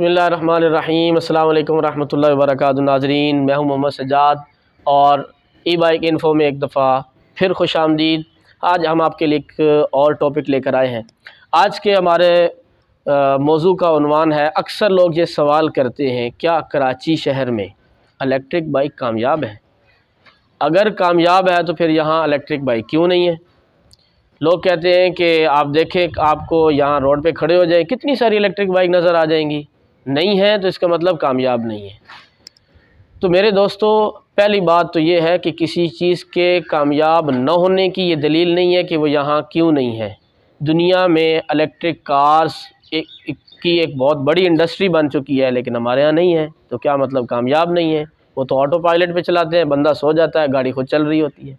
बसमीम् अल्लाम वरहमल नाजरीन मैं हूं मोहम्मद सजाद और ई बाइक इन्फो में एक दफ़ा फिर खुश आमदीद आज हम आपके लिए एक और टॉपिक लेकर आए हैं आज के हमारे मौजू का उनवान है अक्सर लोग ये सवाल करते हैं क्या कराची शहर में इलेक्ट्रिक बाइक कामयाब है अगर कामयाब है तो फिर यहाँ इलेक्ट्रिक बाइक क्यों नहीं है लोग कहते हैं कि आप देखें आपको यहाँ रोड पे खड़े हो जाए कितनी सारी इलेक्ट्रिक बाइक नज़र आ जाएंगी नहीं है तो इसका मतलब कामयाब नहीं है तो मेरे दोस्तों पहली बात तो ये है कि किसी चीज़ के कामयाब न होने की ये दलील नहीं है कि वो यहाँ क्यों नहीं है दुनिया में इलेक्ट्रिक कार्स एक, एक की एक बहुत बड़ी इंडस्ट्री बन चुकी है लेकिन हमारे यहाँ नहीं है तो क्या मतलब कामयाब नहीं है वो तो ऑटो पायलट पर चलाते हैं बंदा सो जाता है गाड़ी खुद चल रही होती है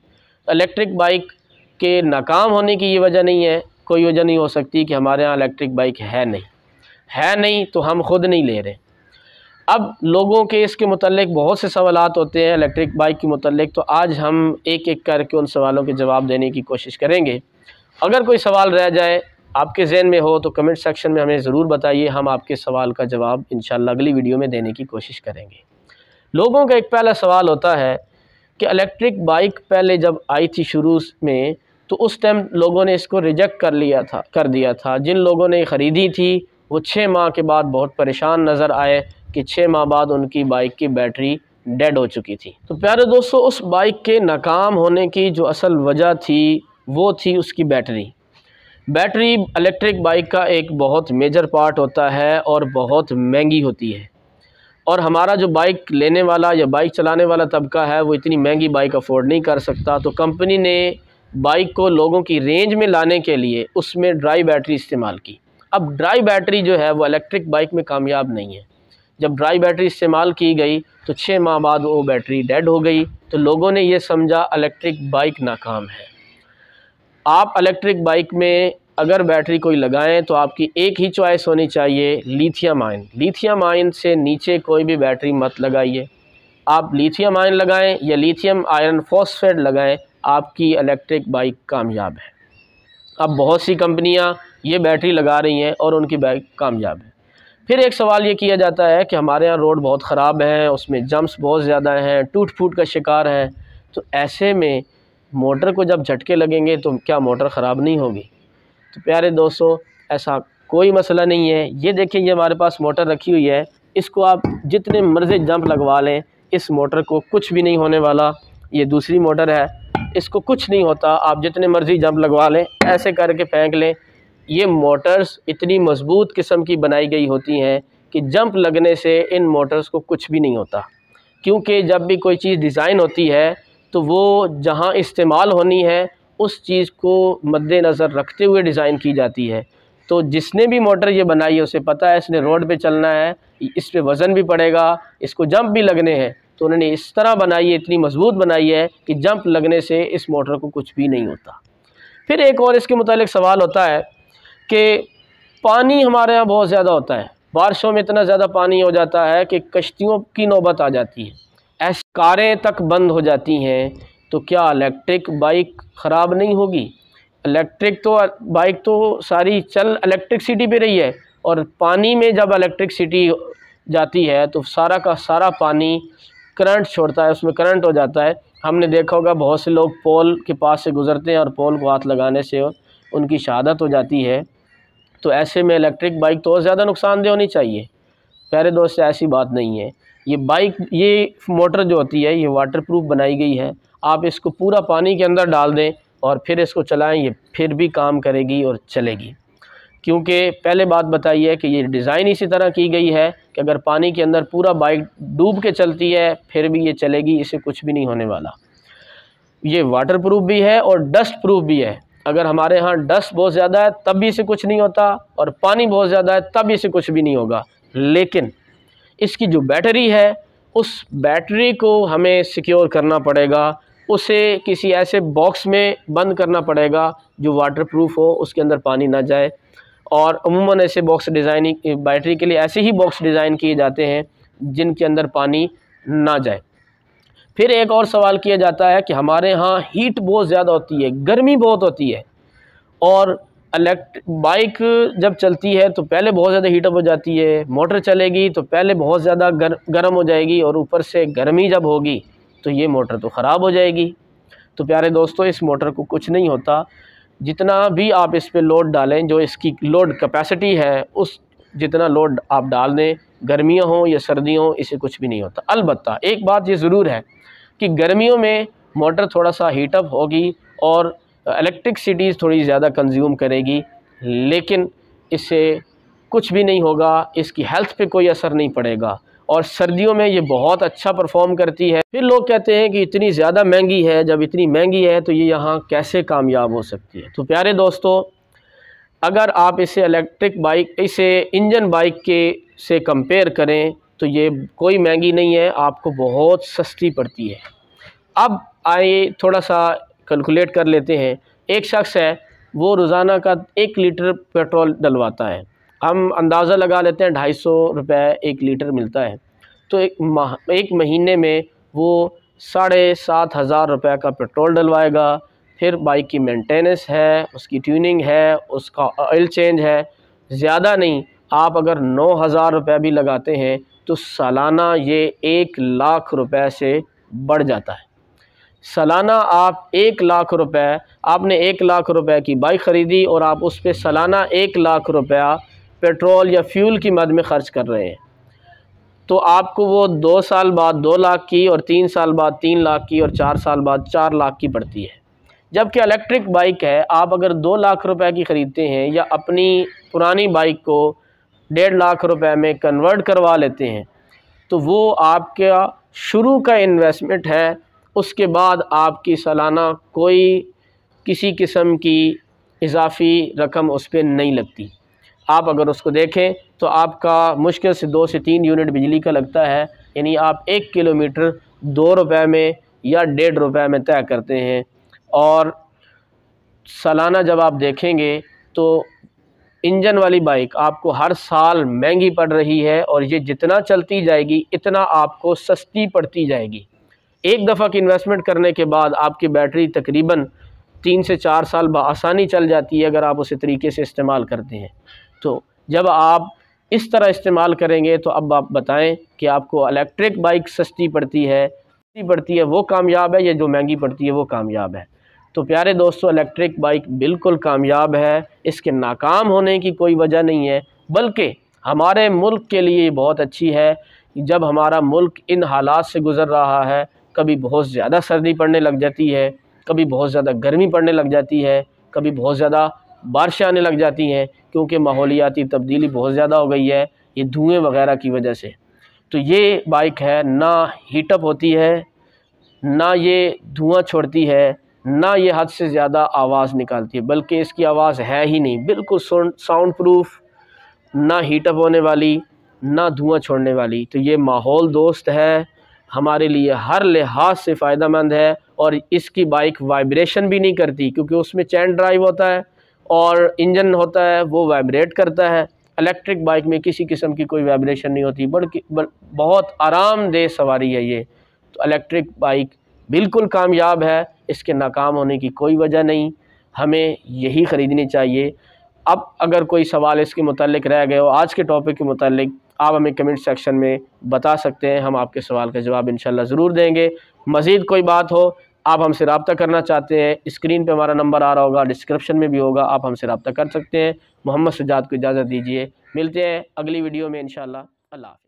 इलेक्ट्रिक बाइक के नाकाम होने की ये वजह नहीं है कोई वजह नहीं हो सकती कि हमारे यहाँ इलेक्ट्रिक बाइक है नहीं है नहीं तो हम ख़ुद नहीं ले रहे अब लोगों के इसके मतलब बहुत से सवाल होते हैं इलेक्ट्रिक बाइक के मतलब तो आज हम एक एक करके उन सवालों के जवाब देने की कोशिश करेंगे अगर कोई सवाल रह जाए आपके जहन में हो तो कमेंट सेक्शन में हमें ज़रूर बताइए हम आपके सवाल का जवाब इन अगली वीडियो में देने की कोशिश करेंगे लोगों का एक पहला सवाल होता है कि इलेक्ट्रिक बाइक पहले जब आई थी शुरू में तो उस टाइम लोगों ने इसको रिजेक्ट कर लिया था कर दिया था जिन लोगों ने ख़रीदी थी वो छः माह के बाद बहुत परेशान नज़र आए कि छः माह बाद उनकी बाइक की बैटरी डेड हो चुकी थी तो प्यारे दोस्तों उस बाइक के नाकाम होने की जो असल वजह थी वो थी उसकी बैटरी बैटरी इलेक्ट्रिक बाइक का एक बहुत मेजर पार्ट होता है और बहुत महंगी होती है और हमारा जो बाइक लेने वाला या बाइक चलाने वाला तबका है वो इतनी महंगी बाइक अफोर्ड नहीं कर सकता तो कंपनी ने बाइक को लोगों की रेंज में लाने के लिए उसमें ड्राई बैटरी इस्तेमाल की अब ड्राई बैटरी जो है वो इलेक्ट्रिक बाइक में कामयाब नहीं है जब ड्राई बैटरी इस्तेमाल की गई तो छः माह बाद वो बैटरी डेड हो गई तो लोगों ने ये समझा इलेक्ट्रिक बाइक नाकाम है आप इलेक्ट्रिक बाइक में अगर बैटरी कोई लगाएं तो आपकी एक ही चॉइस होनी चाहिए लिथियम आयन लिथियम आयन से नीचे कोई भी बैटरी मत लगाइए आप लिथियम आयन लगाएं या लिथियम आयरन फॉस्फेट लगाएं आपकी इलेक्ट्रिक बाइक कामयाब है अब बहुत सी कंपनियां ये बैटरी लगा रही हैं और उनकी बाइक कामयाब है फिर एक सवाल ये किया जाता है कि हमारे यहाँ रोड बहुत ख़राब है उसमें जम्प्स बहुत ज़्यादा हैं टूट फूट का शिकार है तो ऐसे में मोटर को जब झटके लगेंगे तो क्या मोटर ख़राब नहीं होगी तो प्यारे दोस्तों ऐसा कोई मसला नहीं है ये देखें ये हमारे पास मोटर रखी हुई है इसको आप जितने मर्ज़ी जंप लगवा लें इस मोटर को कुछ भी नहीं होने वाला ये दूसरी मोटर है इसको कुछ नहीं होता आप जितने मर्ज़ी जंप लगवा लें ऐसे करके फेंक लें ये मोटर्स इतनी मज़बूत किस्म की बनाई गई होती हैं कि जंप लगने से इन मोटर्स को कुछ भी नहीं होता क्योंकि जब भी कोई चीज़ डिज़ाइन होती है तो वो जहाँ इस्तेमाल होनी है उस चीज़ को मद्देनज़र रखते हुए डिज़ाइन की जाती है तो जिसने भी मोटर ये बनाई है उसे पता है इसने रोड पे चलना है इस पर वज़न भी पड़ेगा इसको जंप भी लगने हैं तो उन्होंने इस तरह बनाई है इतनी मज़बूत बनाई है कि जंप लगने से इस मोटर को कुछ भी नहीं होता फिर एक और इसके मतलब सवाल होता है कि पानी हमारे यहाँ बहुत ज़्यादा होता है बारिशों में इतना ज़्यादा पानी हो जाता है कि कश्तियों की नौबत आ जाती है ऐसी कारें तक बंद हो जाती हैं तो क्या इलेक्ट्रिक बाइक ख़राब नहीं होगी इलेक्ट्रिक तो बाइक तो सारी चल इलेक्ट्रिसिटी पे रही है और पानी में जब इलेक्ट्रिसिटी जाती है तो सारा का सारा पानी करंट छोड़ता है उसमें करंट हो जाता है हमने देखा होगा बहुत से लोग पोल के पास से गुज़रते हैं और पोल को हाथ लगाने से उनकी शहादत हो जाती है तो ऐसे में इलेक्ट्रिक बाइक तो और ज़्यादा नुकसानदेह होनी चाहिए प्यारे दोस्त ऐसी बात नहीं है ये बाइक ये मोटर जो होती है ये वाटर प्रूफ बनाई गई है आप इसको पूरा पानी के अंदर डाल दें और फिर इसको चलाएं ये फिर भी काम करेगी और चलेगी क्योंकि पहले बात बताई है कि ये डिज़ाइन इसी तरह की गई है कि अगर पानी के अंदर पूरा बाइक डूब के चलती है फिर भी ये चलेगी इसे कुछ भी नहीं होने वाला ये वाटर प्रूफ भी है और डस्ट प्रूफ भी है अगर हमारे यहाँ डस्ट बहुत ज़्यादा है तब भी इसे कुछ नहीं होता और पानी बहुत ज़्यादा है तब इसे कुछ भी नहीं होगा लेकिन इसकी जो बैटरी है उस बैटरी को हमें सिक्योर करना पड़ेगा उसे किसी ऐसे बॉक्स में बंद करना पड़ेगा जो वाटर प्रूफ हो उसके अंदर पानी ना जाए और अमूमन ऐसे बॉक्स डिज़ाइनिंग बैटरी के लिए ऐसे ही बॉक्स डिज़ाइन किए जाते हैं जिनके अंदर पानी ना जाए फिर एक और सवाल किया जाता है कि हमारे यहाँ हीट बहुत ज़्यादा होती है गर्मी बहुत होती है और इलेक्ट बाइक जब चलती है तो पहले बहुत ज़्यादा हीटअप हो जाती है मोटर चलेगी तो पहले बहुत ज़्यादा गर, गर्म हो जाएगी और ऊपर से गर्मी जब होगी तो ये मोटर तो ख़राब हो जाएगी तो प्यारे दोस्तों इस मोटर को कुछ नहीं होता जितना भी आप इस पर लोड डालें जो इसकी लोड कैपेसिटी है उस जितना लोड आप डाल दें गर्मियाँ हों या सर्दियों इसे कुछ भी नहीं होता अलबत्त एक बात ये ज़रूर है कि गर्मियों में मोटर थोड़ा सा हीटअप होगी और इलेक्ट्रिकसिटीज़ थोड़ी ज़्यादा कंज्यूम करेगी लेकिन इससे कुछ भी नहीं होगा इसकी हेल्थ पे कोई असर नहीं पड़ेगा और सर्दियों में ये बहुत अच्छा परफॉर्म करती है फिर लोग कहते हैं कि इतनी ज़्यादा महंगी है जब इतनी महंगी है तो ये यहाँ कैसे कामयाब हो सकती है तो प्यारे दोस्तों अगर आप इसे इलेक्ट्रिक बाइक इसे इंजन बाइक के से कंपेयर करें तो ये कोई महंगी नहीं है आपको बहुत सस्ती पड़ती है अब आइए थोड़ा सा कैलकुलेट कर लेते हैं एक शख्स है वो रोज़ाना का एक लीटर पेट्रोल डलवाता है हम अंदाज़ा लगा लेते हैं ढाई सौ रुपये एक लीटर मिलता है तो एक माह एक महीने में वो साढ़े सात हज़ार रुपये का पेट्रोल डलवाएगा फिर बाइक की मेंटेनेंस है उसकी ट्यूनिंग है उसका ऑयल चेंज है ज़्यादा नहीं आप अगर नौ हज़ार रुपये भी लगाते हैं तो सालाना ये एक लाख रुपए से बढ़ जाता है सालाना आप एक लाख रुपए आपने एक लाख रुपए की बाइक ख़रीदी और आप उस पर सालाना एक लाख रुपया पेट्रोल या फ्यूल की मद में ख़र्च कर रहे हैं तो आपको वो दो साल बाद दो लाख की और तीन साल बाद तीन लाख की और चार साल बाद चार लाख की पड़ती है जबकि इलेक्ट्रिक बाइक है आप अगर दो लाख रुपए की ख़रीदते हैं या अपनी पुरानी बाइक को डेढ़ लाख रुपए में कन्वर्ट करवा लेते हैं तो वो आपका शुरू का इन्वेस्टमेंट है उसके बाद आपकी सालाना कोई किसी किस्म की इजाफी रकम उस पर नहीं लगती आप अगर उसको देखें तो आपका मुश्किल से दो से तीन यूनिट बिजली का लगता है यानी आप एक किलोमीटर दो रुपए में या डेढ़ रुपए में तय करते हैं और सालाना जब आप देखेंगे तो इंजन वाली बाइक आपको हर साल महंगी पड़ रही है और ये जितना चलती जाएगी इतना आपको सस्ती पड़ती जाएगी एक दफ़ा की इन्वेस्टमेंट करने के बाद आपकी बैटरी तकरीबन तीन से चार साल बसानी चल जाती है अगर आप उसे तरीके से इस्तेमाल करते हैं तो जब आप इस तरह इस्तेमाल करेंगे तो अब आप बताएं कि आपको इलेक्ट्रिक बाइक सस्ती पड़ती है सस्ती पड़ती है वो कामयाब है या जो महंगी पड़ती है वो कामयाब है तो प्यारे दोस्तों इलेक्ट्रिक बाइक बिल्कुल कामयाब है इसके नाकाम होने की कोई वजह नहीं है बल्कि हमारे मुल्क के लिए बहुत अच्छी है जब हमारा मुल्क इन हालात से गुज़र रहा है कभी बहुत ज़्यादा सर्दी पड़ने लग जाती है कभी बहुत ज़्यादा गर्मी पड़ने लग जाती है कभी बहुत ज़्यादा बारिश आने लग जाती हैं क्योंकि माहौलियाती तब्दीली बहुत ज़्यादा हो गई है ये धुएँ वगैरह की वजह से तो ये बाइक है ना हीटअप होती है ना ये धुआँ छोड़ती है ना ये हद से ज़्यादा आवाज़ निकालती है बल्कि इसकी आवाज़ है ही नहीं बिल्कुल साउंड प्रूफ ना हीटअप होने वाली ना धुआं छोड़ने वाली तो ये माहौल दोस्त है हमारे लिए हर लिहाज से फ़ायदा मंद है और इसकी बाइक वाइब्रेशन भी नहीं करती क्योंकि उसमें चैन ड्राइव होता है और इंजन होता है वो वाइब्रेट करता है इलेक्ट्रिक बाइक में किसी किस्म की कोई वाइब्रेशन नहीं होती बल्कि बहुत आरामदेह सवारी है ये तो इलेक्ट्रिक बाइक बिल्कुल कामयाब है इसके नाकाम होने की कोई वजह नहीं हमें यही ख़रीदनी चाहिए अब अगर कोई सवाल इसके मतलब रह गए हो आज के टॉपिक के मतलब आप हमें कमेंट सेक्शन में बता सकते हैं हम आपके सवाल का जवाब इन ज़रूर देंगे मज़ीद कोई बात हो आप हमसे रबता करना चाहते हैं स्क्रीन पे हमारा नंबर आ रहा होगा डिस्क्रिप्शन में भी होगा आप हमसे रबता कर सकते हैं मोहम्मद सुजात को इजाज़त दीजिए मिलते हैं अगली वीडियो में इन अल्लाह हाफ़